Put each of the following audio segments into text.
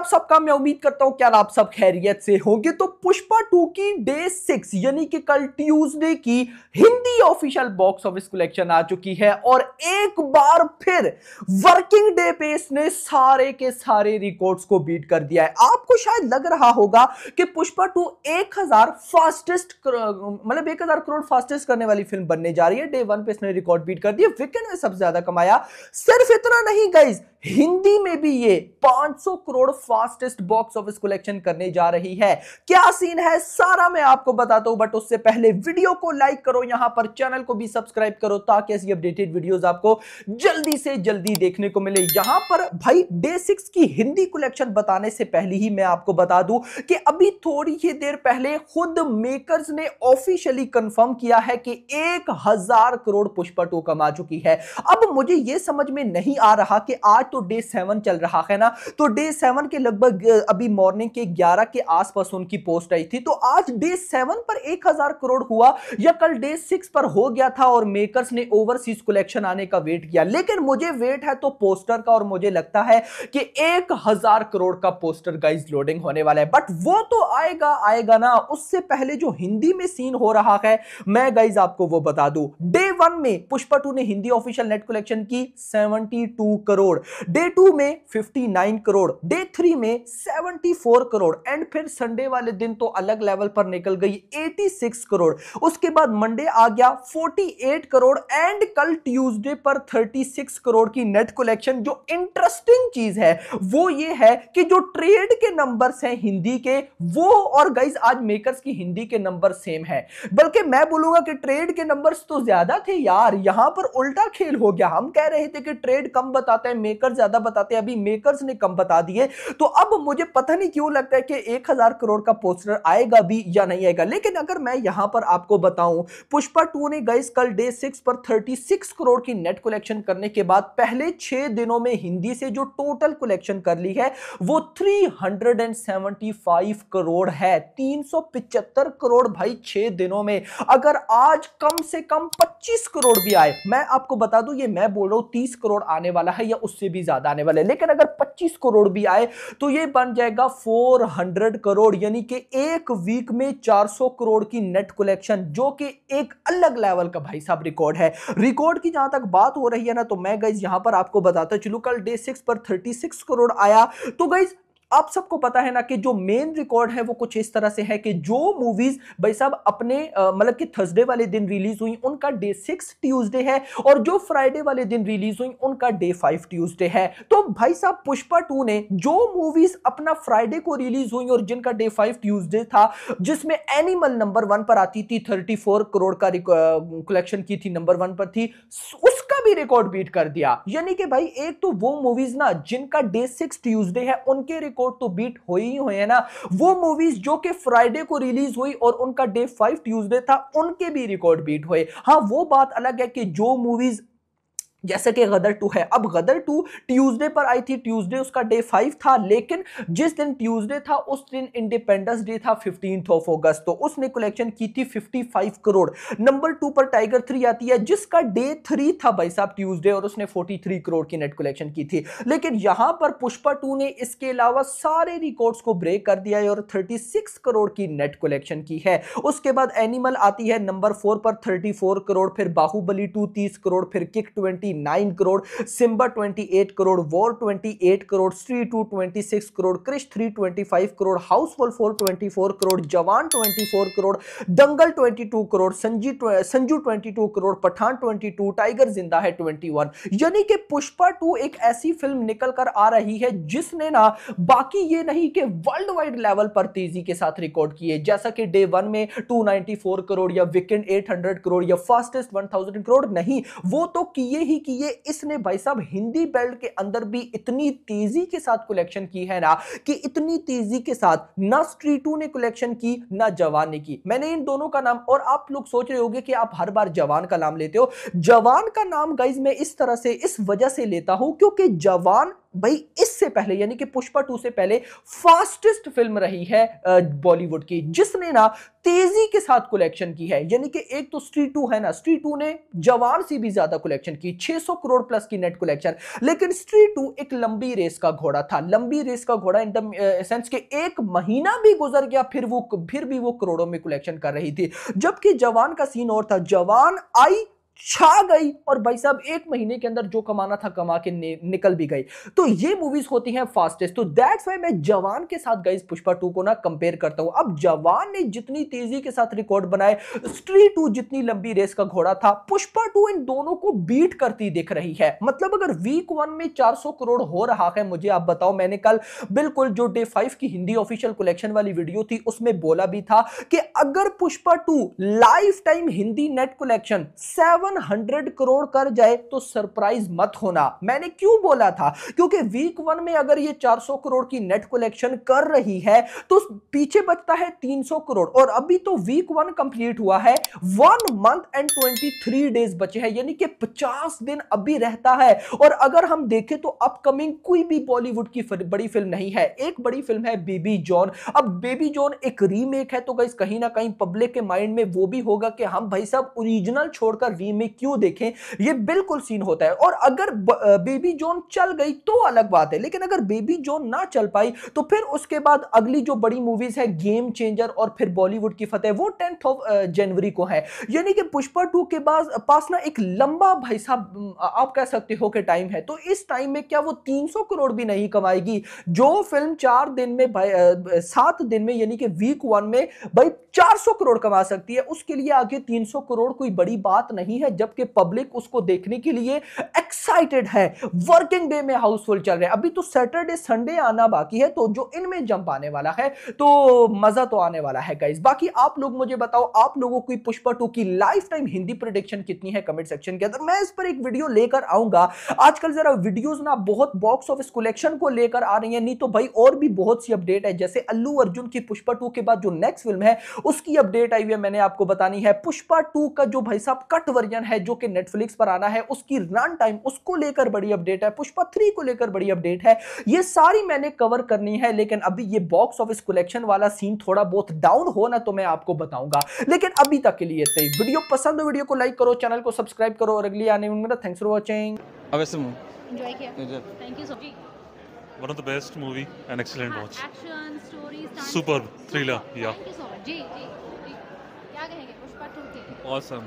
आप सबका मैं उम्मीद करता हूं क्या आप सब खैरियत से होंगे तो पुष्पा टू की डे सिक्स यानी कि कल ट्यूसडे की Hindi official box office collection आ चुकी है और एक बार फिर वर्किंग डे पे इसने सारे के सारे रिकॉर्ड्स को बीट कर दिया है आपको शायद लग रहा होगा कि पुष्पा टू एक फास्टेस्ट मतलब एक करोड़ फास्टेस्ट करने वाली फिल्म बनने जा रही है डे वन पे इसने रिकॉर्ड बीट कर दिया वीकेंड में सबसे ज्यादा कमाया सिर्फ इतना नहीं गई हिंदी में भी ये 500 crore fastest box office collection करने जा रही है क्या सीन है सारा मैं आपको बताता हूं बट उससे पहले वीडियो को लाइक करो यहां पर चैनल को भी सब्सक्राइब करो ताकि ऐसी अपडेटेड वीडियो आपको जल्दी से जल्दी देखने को मिले यहां पर भाई डे सिक्स की हिंदी कलेक्शन बताने से पहले ही मैं आपको बता दू कि अभी थोड़ी ही देर पहले खुद मेकर्स ने ऑफिशियली कंफर्म किया है कि एक हजार करोड़ पुष्पा टू कमा चुकी है अब मुझे यह समझ में नहीं आ रहा कि आज तो डे सेवन चल रहा है ना तो डे सेवन के लगभग अभी मॉर्निंग के 11 के आसपास उनकी पोस्ट आई थी तो आज डे सेवन पर एक हजार करोड़ हुआ या कल डे सिक्स पर हो गया था और मेकर्स ने ओवरसीज कलेक्शन आने का वेट किया लेकिन मुझे वेट है तो पोस्टर का और मुझे लगता है कि एक हजार करोड़ का पोस्टर गाइज लोडिंग होने वाला है बट वो तो आएगा आएगा ना उससे पहले जो हिंदी में सीन हो रहा है मैं गाइज आपको वो बता दू डे वन में पुष्पा टू ने हिंदी ऑफिशियल नेट कलेक्शन की 72 करोड़ डे टू में 59 करोड़ डे थ्री जनवरी में 74 करोड़ एंड फिर संडे वाले दिन तो अलग लेवल पर निकल गई 86 करोड़ उसके बाद मंडे आ गया 48 करोड़ एंड कल ट्यूसडे पर 36 करोड़ की नेट कलेक्शन जो इंटरेस्टिंग चीज है वो ये है कि जो ट्रेड के नंबर्स हैं हिंदी के वो और गाइज आज मेकर्स की हिंदी के नंबर सेम है बल्कि मैं बोलूंगा कि ट्रेड के नंबर्स तो ज्यादा थे यार यहां पर उल्टा खेल हो गया हम कह रहे थे कि ट्रेड कम बताते हैं मेकर ज्यादा बताते हैं अभी मेकर्स ने कम बता दिए तो अब मुझे पता नहीं क्यों लगता है कि एक हजार करोड़ का पोस्टर आएगा भी या नहीं आएगा लेकिन अगर मैं यहां पर आपको बताऊं पुष्पा टू ने गई कल डे सिक्स पर थर्टी सिक्स करोड़ की नेट कलेक्शन करने के बाद पहले छह दिनों में हिंदी से जो टोटल कलेक्शन कर ली है वो three hundred and seventy five crore है तीन सौ पिचहत्तर करोड़ भाई छह दिनों में अगर आज कम से कम पच्चीस करोड़ भी आए मैं आपको बता दू ये मैं बोल रहा हूं तीस करोड़ आने वाला है या उससे भी ज्यादा आने वाला है लेकिन अगर पच्चीस करोड़ भी आए तो ये बन जाएगा 400 करोड़ यानी कि एक वीक में 400 करोड़ की नेट कलेक्शन जो कि एक अलग लेवल का भाई साहब रिकॉर्ड है रिकॉर्ड की जहां तक बात हो रही है ना तो मैं गई यहां पर आपको बताता चलू कल डे सिक्स पर थर्टी करोड़ आया तो गई आप सबको पता है ना कि जो मेन रिकॉर्ड है वो कुछ इस तरह से है कि जो मूवीज भाई साहब अपने मतलब कि थर्सडे वाले दिन रिलीज हुई उनका डे सिक्स ट्यूसडे है और जो फ्राइडे वाले दिन रिलीज हुई उनका डे फाइव ट्यूसडे है तो भाई साहब पुष्पा टू ने जो मूवीज अपना फ्राइडे को रिलीज हुई और जिनका डे फाइव ट्यूजडे था जिसमें एनिमल नंबर वन पर आती थी थर्टी करोड़ का कलेक्शन की थी नंबर वन पर थी उस अपना भी रिकॉर्ड बीट कर दिया यानी कि भाई एक तो वो मूवीज ना जिनका डे सिक्स ट्यूजडे है उनके रिकॉर्ड तो बीट हो ही हुए हैं ना वो मूवीज जो कि फ्राइडे को रिलीज हुई और उनका डे फाइव ट्यूजडे था उनके भी रिकॉर्ड बीट हुए हाँ वो बात अलग है कि जो मूवीज जैसे कि गदर टू है अब गदर टू ट्यूसडे पर आई थी ट्यूसडे उसका डे फाइव था लेकिन जिस दिन ट्यूसडे था उस दिन इंडिपेंडेंस डे था फिफ्टीन ऑफ अगस्त तो उसने कलेक्शन की थी fifty five crore number two पर टाइगर थ्री आती है जिसका डे थ्री था भाई साहब ट्यूसडे और उसने फोर्टी थ्री करोड़ की नेट कलेक्शन की थी लेकिन यहां पर पुष्पा टू ने इसके अलावा सारे रिकॉर्ड्स को ब्रेक कर दिया है और थर्टी करोड़ की नेट कलेक्शन की है उसके बाद एनिमल आती है नंबर फोर पर थर्टी करोड़ फिर बाहुबली टू तीस करोड़ फिर Kick twenty 29 crore Simmba 28 crore War 28 crore Stree two 26 crore Krrish 325 crore house Housefull 424 crore Jawan 24 crore Dangal 22 crore संजी संजू 22 करोड़ पठान 22 टाइगर जिंदा है 21 यानी कि पुष्पा 2 एक ऐसी फिल्म निकल कर आ रही है जिसने ना बाकी ये नहीं कि वर्ल्ड वाइड लेवल पर तेजी के साथ रिकॉर्ड किए जैसा कि डे वन में 294 करोड़ या वीकेंड 800 करोड़ या फास्टेस्ट 1000 करोड़ नहीं वो तो किए ही कि ये इसने भाई साहब हिंदी बेल्ट के अंदर भी इतनी तेजी के साथ कलेक्शन की है ना कि इतनी तेजी के साथ ना स्ट्रीटू ने कलेक्शन की ना जवान ने की मैंने इन दोनों का नाम और आप लोग सोच रहे होगे कि आप हर बार जवान का नाम लेते हो जवान का नाम गाइज मैं इस तरह से इस वजह से लेता हूं क्योंकि जवान भाई इससे पहले यानी कि पुष्पा टू से पहले फास्टेस्ट फिल्म रही है बॉलीवुड की जिसने ना तेजी के साथ कलेक्शन की है यानी कि एक तो स्ट्रीट टू है ना स्ट्रीट टू ने जवाब से भी ज्यादा कलेक्शन की 600 करोड़ प्लस की नेट कलेक्शन लेकिन स्ट्रीट टू एक लंबी रेस का घोड़ा था लंबी रेस का घोड़ा इन द सेंस के एक महीना भी गुजर गया फिर वो फिर भी वो करोड़ों में कलेक्शन कर रही थी जबकि जवान का सीन और था जवान आई छा गई और भाई साहब एक महीने के अंदर जो कमाना था कमा के निकल भी गई तो ये मूवीज होती हैं फास्टेस्ट तो दैट्स वाई मैं जवान के साथ गई पुष्पा टू को ना कंपेयर करता हूं अब जवान ने जितनी तेजी के साथ रिकॉर्ड बनाए स्ट्री टू जितनी लंबी रेस का घोड़ा था पुष्पा टू इन दोनों को बीट करती दिख रही है मतलब अगर वीक वन में चार करोड़ हो रहा है मुझे आप बताओ मैंने कल बिल्कुल जो डे फाइव की हिंदी ऑफिशियल कलेक्शन वाली वीडियो थी उसमें बोला भी था कि अगर Pushpa to life lifetime Hindi net collection seven 100 crore कर जाए तो सरप्राइज मत होना मैंने क्यों बोला था क्योंकि वीक वन में अगर ये 400 करोड़ की नेट कलेक्शन कर रही है तो पीछे बचता है 300 करोड़ और अभी तो वीक वन कंप्लीट हुआ है वन मंथ एंड 23 डेज बचे हैं यानी कि 50 दिन अभी रहता है और अगर हम देखें तो अपकमिंग कोई भी बॉलीवुड की बड़ी फिल्म नहीं है एक बड़ी फिल्म है बेबी जॉन अब बेबी जॉन एक रीमेक है तो कहीं ना कहीं पब्लिक के माइंड में वो भी होगा कि हम हाँ भाई साहब ओरिजिनल छोड़कर रीमेक में क्यों देखें ये बिल्कुल सीन होता है और अगर बेबी जोन चल गई तो अलग बात है लेकिन अगर बेबी जोन ना चल पाई तो फिर उसके बाद अगली जो बड़ी मूवीज है गेम चेंजर और फिर बॉलीवुड की फतेह वो टेंथ ऑफ जनवरी को है यानी कि पुष्पा टू के बाद पास ना एक लंबा भाई साहब आप कह सकते हो कि टाइम है तो इस टाइम में क्या वो तीन करोड़ भी नहीं कमाएगी जो फिल्म चार दिन में सात दिन में यानी कि वीक वन में भाई चार करोड़ कमा सकती है उसके लिए आगे तीन करोड़ कोई बड़ी बात नहीं है जबकि पब्लिक उसको देखने के लिए एक्साइटेड है वर्किंग डे में हाउसफुल चल रहे हैं अभी तो सैटरडे संडे आना बाकी है तो जो इनमें जंप आने वाला है तो मजा तो आने वाला है गाइज बाकी आप लोग मुझे बताओ आप लोगों की पुष्पा टू की लाइफ टाइम हिंदी प्रोडिक्शन कितनी है कमेंट सेक्शन के अंदर मैं इस पर एक वीडियो लेकर आऊंगा आजकल जरा वीडियोज ना बहुत बॉक्स ऑफिस कलेक्शन को लेकर आ रही है नहीं तो भाई और भी बहुत सी अपडेट है जैसे अल्लू अर्जुन की पुष्पा टू के बाद जो नेक्स्ट फिल्म है उसकी अपडेट आई हुई है मैंने आपको बतानी है पुष्पा टू का जो भाई साहब कट वर्जन मनोरंजन है जो कि नेटफ्लिक्स पर आना है उसकी रन टाइम उसको लेकर बड़ी अपडेट है पुष्पा थ्री को लेकर बड़ी अपडेट है ये सारी मैंने कवर करनी है लेकिन अभी ये बॉक्स ऑफिस कलेक्शन वाला सीन थोड़ा बहुत डाउन हो ना तो मैं आपको बताऊंगा लेकिन अभी तक के लिए इतना ही वीडियो पसंद हो वीडियो को लाइक करो चैनल को सब्सक्राइब करो और अगली आने में मेरा thanks for watching one of the best movie and excellent watch action story superb thriller yeah thank you so much ji ji ji क्या कहेंगे पुष्पा 2 के awesome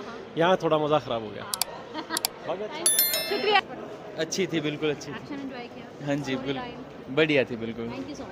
यहाँ थोड़ा मज़ा ख़राब हो गया शुक्रिया अच्छी थी बिल्कुल अच्छी थी हाँ जी बिल्कुल बढ़िया थी बिल्कुल